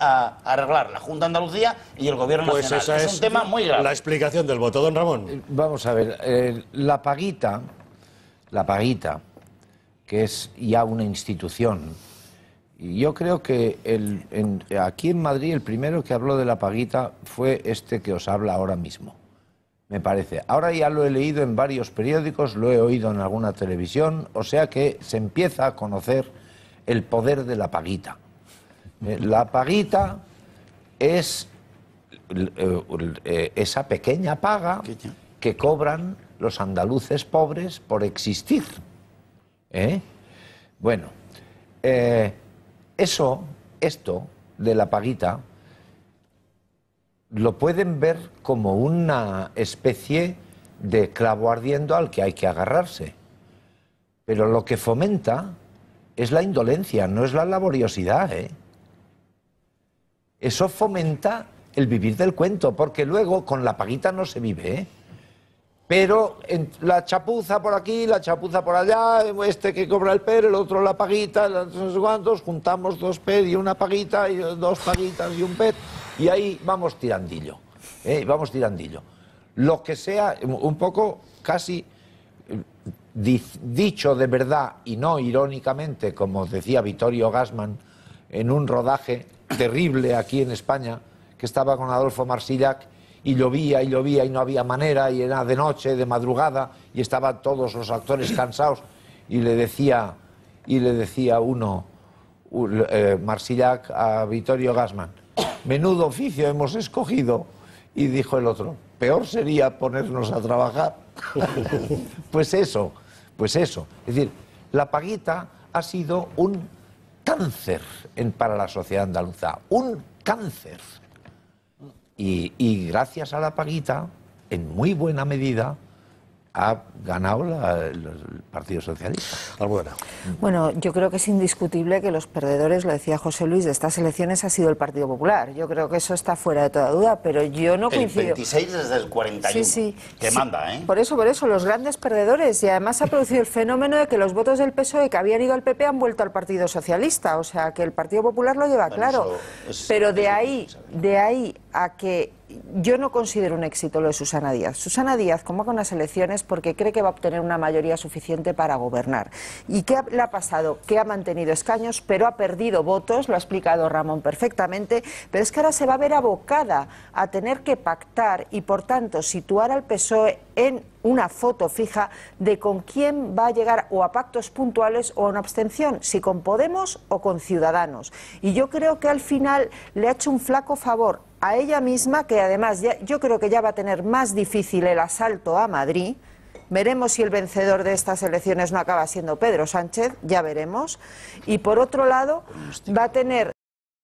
a, arreglar la Junta de Andalucía y el Gobierno pues Esa es, un tema muy grave. La explicación del voto, don Ramón. Eh, vamos a ver, eh, la paguita, la paguita, que es ya una institución, y yo creo que aquí en Madrid el primero que habló de la paguita fue este que os habla ahora mismo. Me parece. Ahora ya lo he leído en varios periódicos, lo he oído en alguna televisión, o sea que se empieza a conocer el poder de la paguita eh, la paguita es eh, eh, esa pequeña paga que cobran los andaluces pobres por existir. ¿Eh? Bueno, eso, esto de la paguita, lo pueden ver como una especie de clavo ardiendo al que hay que agarrarse. Pero lo que fomenta es la indolencia, no es la laboriosidad. ¿eh? Eso fomenta el vivir del cuento, porque luego con la paguita no se vive, ¿eh? Pero la chapuza por aquí, la chapuza por allá, este que cobra el PER, el otro la paguita, los cuantos, juntamos dos PER y una paguita, y dos paguitas y un PER, y ahí vamos tirandillo, ¿eh? vamos tirandillo. Lo que sea, un poco casi eh, dicho de verdad y no irónicamente, como decía Vittorio Gassman en un rodaje terrible aquí en España, que estaba con Adolfo Marsillac y llovía y llovía y no había manera y era de noche, de madrugada y estaban todos los actores cansados y le decía y le decía uno eh, Marsillac a Vittorio Gassman, menudo oficio hemos escogido y dijo el otro, peor sería ponernos a trabajar. pues eso, pues eso, es decir, la paguita ha sido un cáncer en, para la sociedad andaluza, un cáncer. Y, y gracias a la paguita, en muy buena medida, ha ganado el Partido Socialista. Bueno, yo creo que es indiscutible que los perdedores, lo decía José Luis, de estas elecciones ha sido el Partido Popular. Yo creo que eso está fuera de toda duda, pero yo no coincido. El 26 desde el 41, que manda, ¿eh? Por eso, por eso, los grandes perdedores. Y además ha producido el fenómeno de que los votos del PSOE que habían ido al PP han vuelto al Partido Socialista. O sea, que el Partido Popular lo lleva claro. pero de ahí, de ahí a que yo no considero un éxito lo de Susana Díaz. Susana Díaz con las elecciones porque cree que va a obtener una mayoría suficiente para gobernar. ¿Y qué le ha pasado? Que ha mantenido escaños, pero ha perdido votos, lo ha explicado Ramón perfectamente, pero es que ahora se va a ver abocada a tener que pactar y, por tanto, situar al PSOE en una foto fija de con quién va a llegar o a pactos puntuales o a una abstención, si con Podemos o con Ciudadanos. Y yo creo que al final le ha hecho un flaco favor a ella misma, que además yo creo que ya va a tener más difícil el asalto a Madrid. Veremos si el vencedor de estas elecciones no acaba siendo Pedro Sánchez, ya veremos. Y por otro lado, va a tener